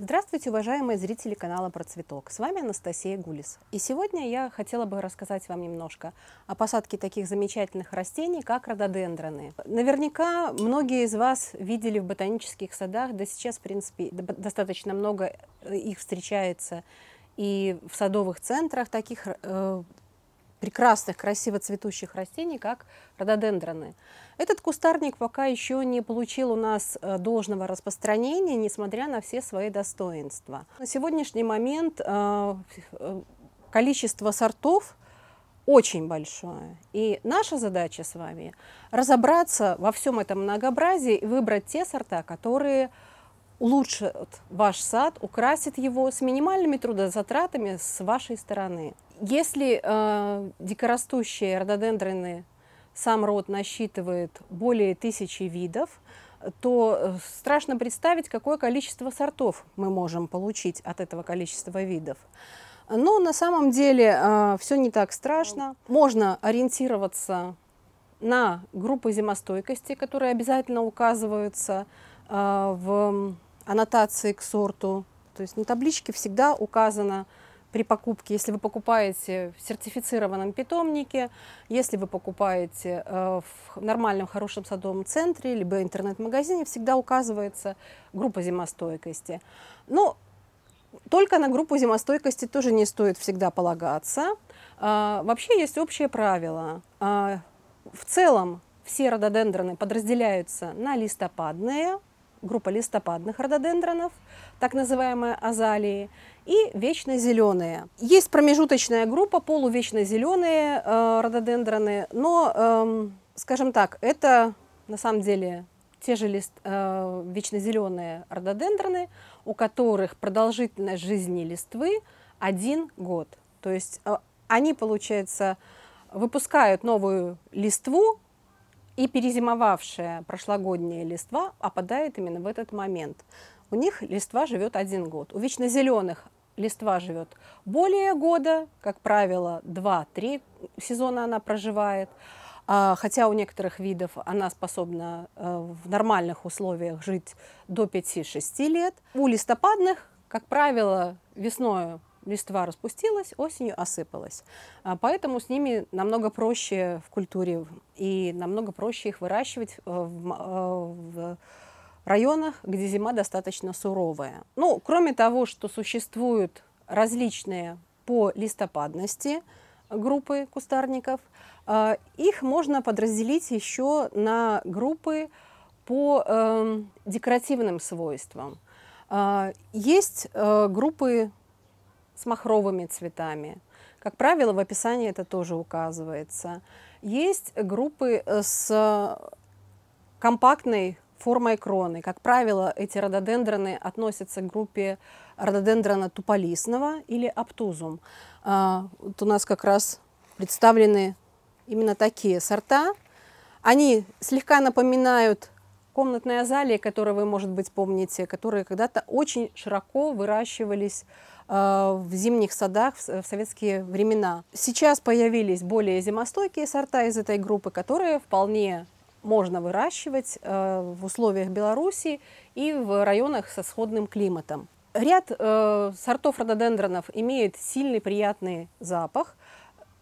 Здравствуйте, уважаемые зрители канала Про Цветок. С вами Анастасия Гулис. И сегодня я хотела бы рассказать вам немножко о посадке таких замечательных растений, как рододендроны. Наверняка многие из вас видели в ботанических садах, да сейчас, в принципе, достаточно много их встречается и в садовых центрах таких э, прекрасных, красиво цветущих растений, как рододендроны. Этот кустарник пока еще не получил у нас э, должного распространения, несмотря на все свои достоинства. На сегодняшний момент э, э, количество сортов очень большое. И наша задача с вами разобраться во всем этом многообразии и выбрать те сорта, которые улучшит ваш сад, украсит его с минимальными трудозатратами с вашей стороны. Если э, дикорастущие рододендроны сам род насчитывает более тысячи видов, то э, страшно представить, какое количество сортов мы можем получить от этого количества видов. Но на самом деле э, все не так страшно. Можно ориентироваться на группы зимостойкости, которые обязательно указываются э, в аннотации к сорту. То есть на табличке всегда указано при покупке, если вы покупаете в сертифицированном питомнике, если вы покупаете э, в нормальном хорошем садовом центре, либо интернет-магазине, всегда указывается группа зимостойкости. Но только на группу зимостойкости тоже не стоит всегда полагаться. А, вообще есть общее правило. А, в целом все рододендроны подразделяются на листопадные, группа листопадных рододендронов, так называемые азалии, и вечно зеленые. Есть промежуточная группа, полувечно зеленые э, рододендроны, но, э, скажем так, это на самом деле те же лист, э, вечно зеленые рододендроны, у которых продолжительность жизни листвы один год. То есть э, они, получается, выпускают новую листву и перезимовавшая прошлогодняя листва опадает именно в этот момент. У них листва живет один год. У вечно зеленых листва живет более года, как правило, 2-3 сезона она проживает. А, хотя у некоторых видов она способна э, в нормальных условиях жить до 5-6 лет. У листопадных, как правило, весною листва распустилась, осенью осыпалась. А, поэтому с ними намного проще в культуре и намного проще их выращивать э, в, э, в районах, где зима достаточно суровая. Ну, кроме того, что существуют различные по листопадности группы кустарников, э, их можно подразделить еще на группы по эм, декоративным свойствам. А, есть группы с махровыми цветами. Как правило, в описании это тоже указывается. Есть группы э, с компактной формой кроны. Как правило, эти рододендроны относятся к группе рододендрона туполисного или аптузум. А, вот у нас как раз представлены именно такие сорта. Они слегка напоминают комнатные азалии, которые вы, может быть, помните, которые когда-то очень широко выращивались э, в зимних садах в советские времена. Сейчас появились более зимостойкие сорта из этой группы, которые вполне можно выращивать э, в условиях Беларуси и в районах со сходным климатом. Ряд э, сортов рододендронов имеет сильный приятный запах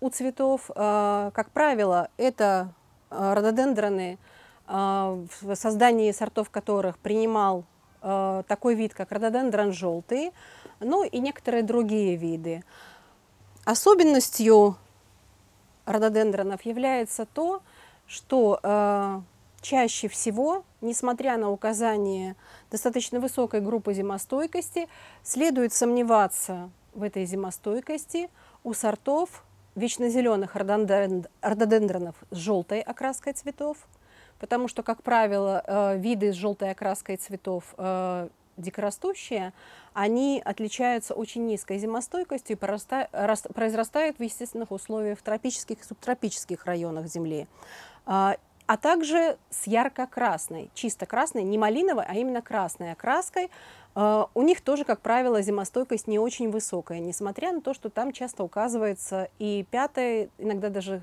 у цветов. Как правило, это рододендроны – а, в создании сортов которых принимал а, такой вид, как рододендрон желтый, ну и некоторые другие виды. Особенностью рододендронов является то, что а, чаще всего, несмотря на указание достаточно высокой группы зимостойкости, следует сомневаться в этой зимостойкости у сортов вечнозеленых рододендронов с желтой окраской цветов – потому что, как правило, э, виды с желтой окраской цветов э, дикорастущие, они отличаются очень низкой зимостойкостью и произрастают в естественных условиях в тропических и субтропических районах Земли. А, а также с ярко-красной, чисто красной, не малиновой, а именно красной окраской. Э, у них тоже, как правило, зимостойкость не очень высокая, несмотря на то, что там часто указывается и пятая, иногда даже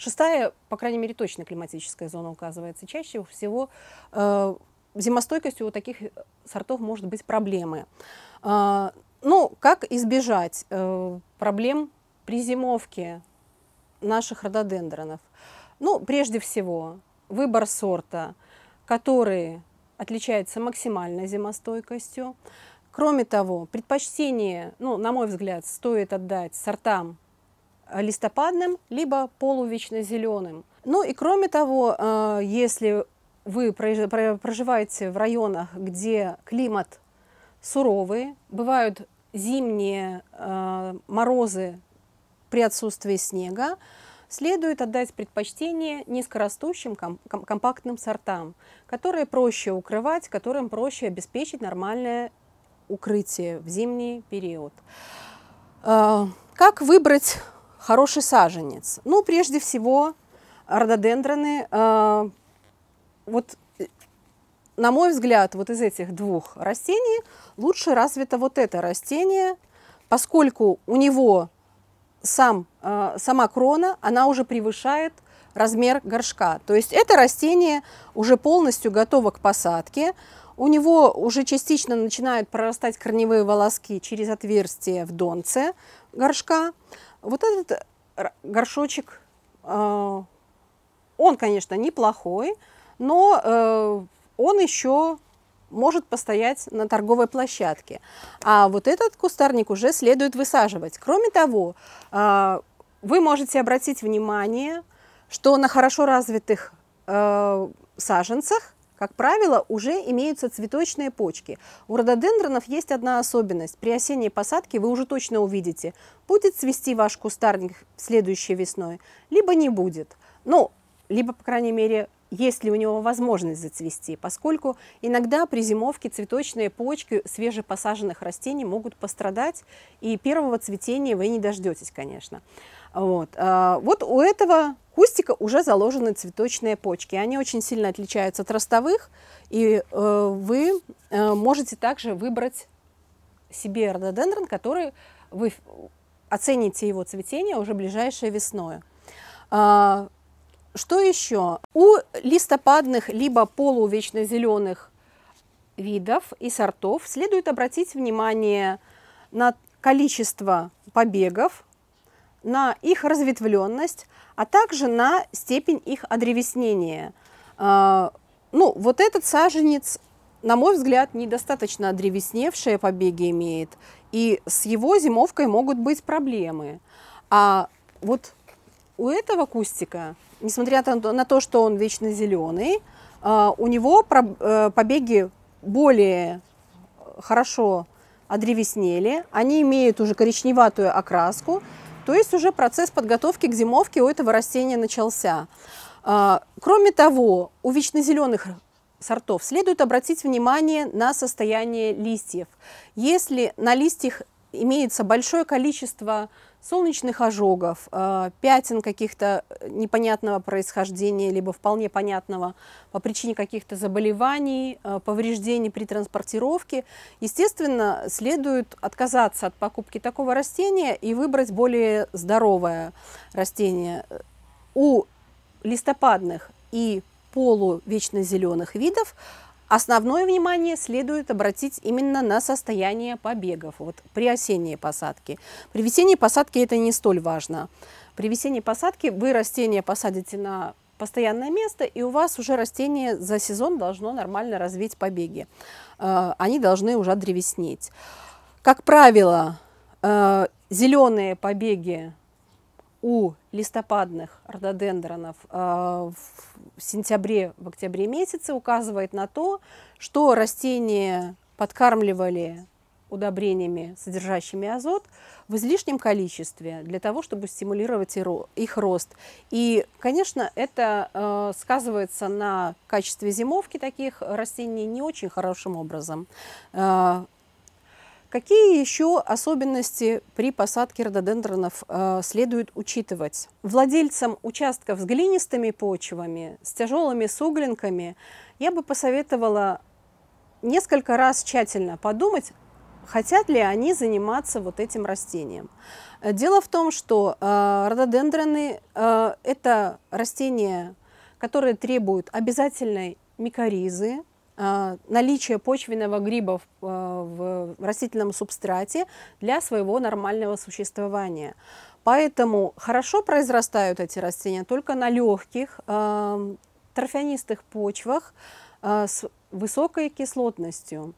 Шестая, по крайней мере, точно климатическая зона указывается чаще всего. Э, зимостойкостью у таких э, сортов может быть проблемы. Э, ну, как избежать э, проблем при зимовке наших рододендронов? Ну, прежде всего, выбор сорта, который отличается максимальной зимостойкостью. Кроме того, предпочтение, ну, на мой взгляд, стоит отдать сортам Э, листопадным, либо полувечно-зеленым. Ну и кроме того, э, если вы проживаете в районах, где климат суровый, бывают зимние э, морозы при отсутствии снега, следует отдать предпочтение низкорастущим компактным сортам, которые проще укрывать, которым проще обеспечить нормальное укрытие в зимний период. Как выбрать хороший саженец? Ну, прежде всего, рододендроны, э, вот, на мой взгляд, вот из этих двух растений лучше развито вот это растение, поскольку у него сам, э, сама крона, она уже превышает размер горшка. То есть это растение уже полностью готово к посадке. У него уже частично начинают прорастать корневые волоски через отверстие в донце горшка. Вот этот горшочек, э, он, конечно, неплохой, но э, он еще может постоять на торговой площадке. А вот этот кустарник уже следует высаживать. Кроме того, э, вы можете обратить внимание, что на хорошо развитых саженцах как правило, уже имеются цветочные почки. У рододендронов есть одна особенность. При осенней посадке вы уже точно увидите, будет цвести ваш кустарник следующей весной, либо не будет. Ну, либо, по крайней мере, есть ли у него возможность зацвести, поскольку иногда при зимовке цветочные почки свежепосаженных растений могут пострадать, и первого цветения вы не дождетесь, конечно. Вот, а, вот у этого кустика уже заложены цветочные почки. Они очень сильно отличаются от ростовых, и э, вы э, можете также выбрать себе рододендрон, который вы оцените его цветение уже ближайшее весной. А, что еще? У листопадных либо полувечно зеленых видов и сортов следует обратить внимание на количество побегов, на их разветвленность, а также на степень их одревеснения. А, ну, вот этот саженец, на мой взгляд, недостаточно одревесневшие побеги имеет, и с его зимовкой могут быть проблемы. А вот у этого кустика, несмотря на то, что он вечно зеленый, а, у него э, побеги более хорошо одревеснели, они имеют уже коричневатую окраску, то есть уже процесс подготовки к зимовке у этого растения начался. А, кроме того, у вечнозеленых сортов следует обратить внимание на состояние листьев. Если на листьях имеется большое количество солнечных ожогов, э, пятен каких-то э, непонятного происхождения, либо вполне понятного по причине каких-то заболеваний, э, повреждений при транспортировке, естественно, следует отказаться от покупки такого растения и выбрать более здоровое растение. У листопадных и полувечно зеленых видов Основное внимание следует обратить именно на состояние побегов вот, при осенней посадке. При весенней посадке это не столь важно. При весенней посадке вы растение посадите на постоянное место, и у вас уже растение за сезон должно нормально развить побеги. Э, они должны уже древеснеть. Как правило, э, зеленые побеги у листопадных рододендронов э, в сентябре, в октябре месяце указывает на то, что растения подкармливали удобрениями, содержащими азот, в излишнем количестве для того, чтобы стимулировать их рост. И, конечно, это э, сказывается на качестве зимовки таких растений не очень хорошим образом. Э, Какие еще особенности при посадке рододендронов э, следует учитывать? Владельцам участков с глинистыми почвами, с тяжелыми суглинками я бы посоветовала несколько раз тщательно подумать, хотят ли они заниматься вот этим растением. Дело в том, что э, рододендроны э, – это растения, которые требуют обязательной микоризы, наличие почвенного гриба в растительном субстрате для своего нормального существования. Поэтому хорошо произрастают эти растения только на легких торфянистых почвах с высокой кислотностью.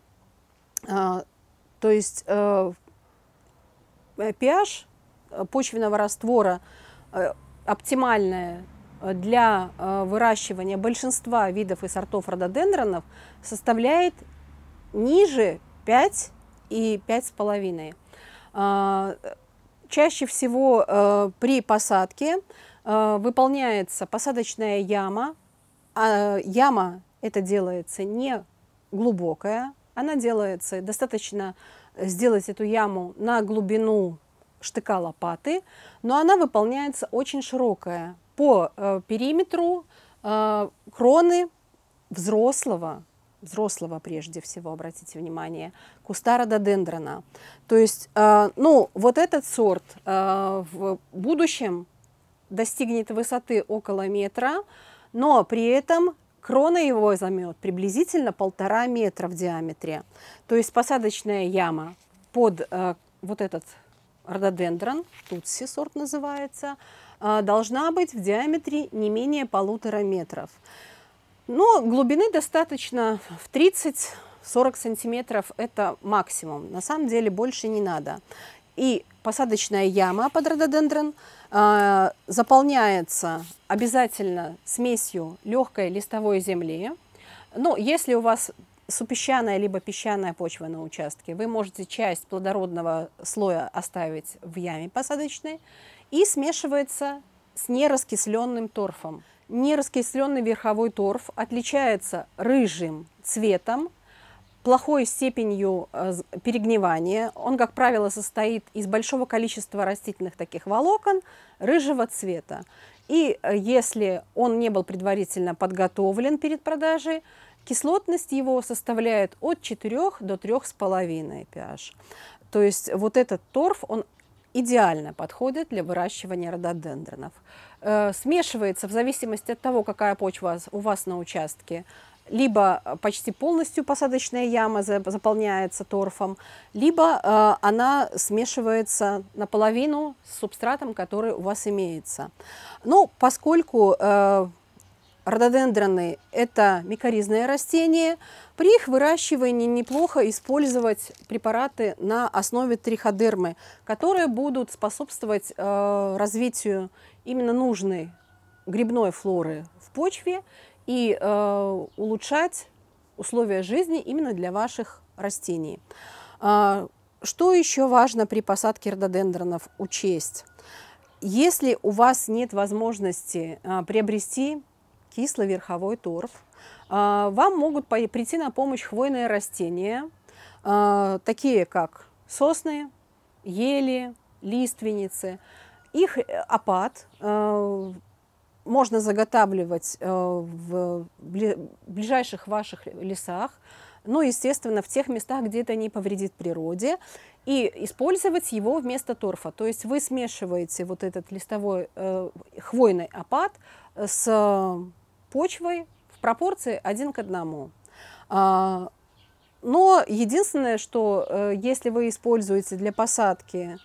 То есть pH почвенного раствора оптимальное для э, выращивания большинства видов и сортов рододендронов составляет ниже 5 и 5,5. Э, чаще всего э, при посадке выполняется посадочная яма. А, яма это делается не глубокая, она делается достаточно сделать эту яму на глубину штыка лопаты, но она выполняется очень широкая по э, периметру э, кроны взрослого, взрослого прежде всего, обратите внимание, куста рододендрона. То есть, э, ну, вот этот сорт э, в будущем достигнет высоты около метра, но при этом крона его займет приблизительно полтора метра в диаметре. То есть посадочная яма под э, вот этот рододендрон, тутси сорт называется, а, должна быть в диаметре не менее полутора метров. Но глубины достаточно в 30 40 сантиметров – это максимум. На самом деле больше не надо. И посадочная яма под рододендрон э, заполняется обязательно смесью легкой листовой земли. Но если у вас супесчаная либо песчаная почва на участке, вы можете часть плодородного слоя оставить в яме посадочной и смешивается с нераскисленным торфом. Нераскисленный верховой торф отличается рыжим цветом, плохой степенью э, перегнивания. Он, как правило, состоит из большого количества растительных таких волокон рыжего цвета. И э, если он не был предварительно подготовлен перед продажей, Кислотность его составляет от 4 до 3,5 pH. То есть вот этот торф, он идеально подходит для выращивания рододендронов. Э, смешивается в зависимости от того, какая почва у вас на участке. Либо э, почти полностью посадочная яма заполняется торфом, либо э, она смешивается наполовину с субстратом, который у вас имеется. Но ну, поскольку Рододендроны – это микоризные растения. При их выращивании неплохо использовать препараты на основе триходермы, которые будут способствовать э, развитию именно нужной грибной флоры в почве и э, улучшать условия жизни именно для ваших растений. Э, что еще важно при посадке рододендронов учесть? Если у вас нет возможности э, приобрести кисловерховой торф. А, вам могут прийти на помощь хвойные растения, а, такие как сосны, ели, лиственницы. Их э, опад э, можно заготавливать э, в ближайших ваших лесах, ну, естественно, в тех местах, где это не повредит природе, и использовать его вместо торфа. То есть вы смешиваете вот этот листовой э, хвойный опад с почвой в пропорции один к одному. А, но единственное, что э, если вы используете для посадки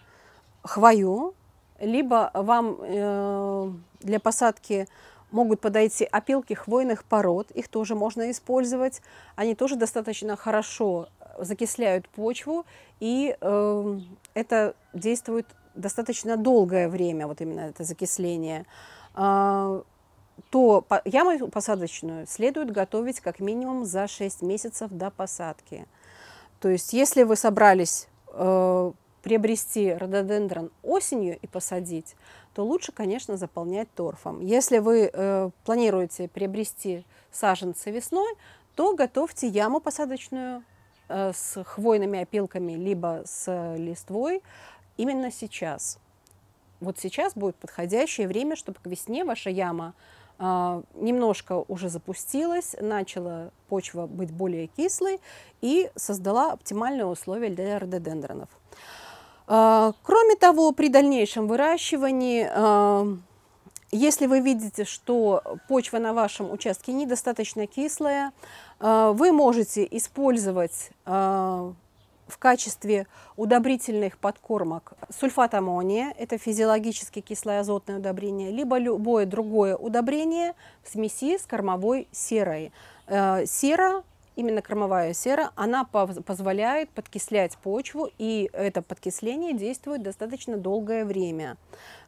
хвою, либо вам э, для посадки могут подойти опилки хвойных пород, их тоже можно использовать. Они тоже достаточно хорошо закисляют почву, и э, это действует достаточно долгое время, вот именно это закисление. А, то яму посадочную следует готовить как минимум за 6 месяцев до посадки. То есть если вы собрались э, приобрести рододендрон осенью и посадить, то лучше, конечно, заполнять торфом. Если вы э, планируете приобрести саженцы весной, то готовьте яму посадочную э, с хвойными опилками либо с листвой именно сейчас. Вот сейчас будет подходящее время, чтобы к весне ваша яма а, немножко уже запустилась, начала почва быть более кислой и создала оптимальные условия для рододендронов. А, кроме того, при дальнейшем выращивании, а, если вы видите, что почва на вашем участке недостаточно кислая, вы можете использовать в качестве удобрительных подкормок сульфат аммония, это физиологически кислое азотное удобрение, либо любое другое удобрение в смеси с кормовой серой. Э, сера именно кормовая сера, она позволяет подкислять почву, и это подкисление действует достаточно долгое время.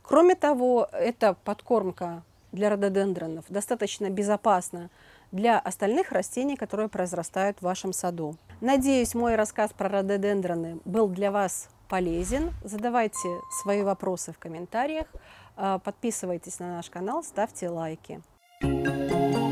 Кроме того, эта подкормка для рододендронов достаточно безопасна для остальных растений, которые произрастают в вашем саду. Надеюсь, мой рассказ про рододендроны был для вас полезен. Задавайте свои вопросы в комментариях, а, подписывайтесь на наш канал, ставьте лайки. Thank you.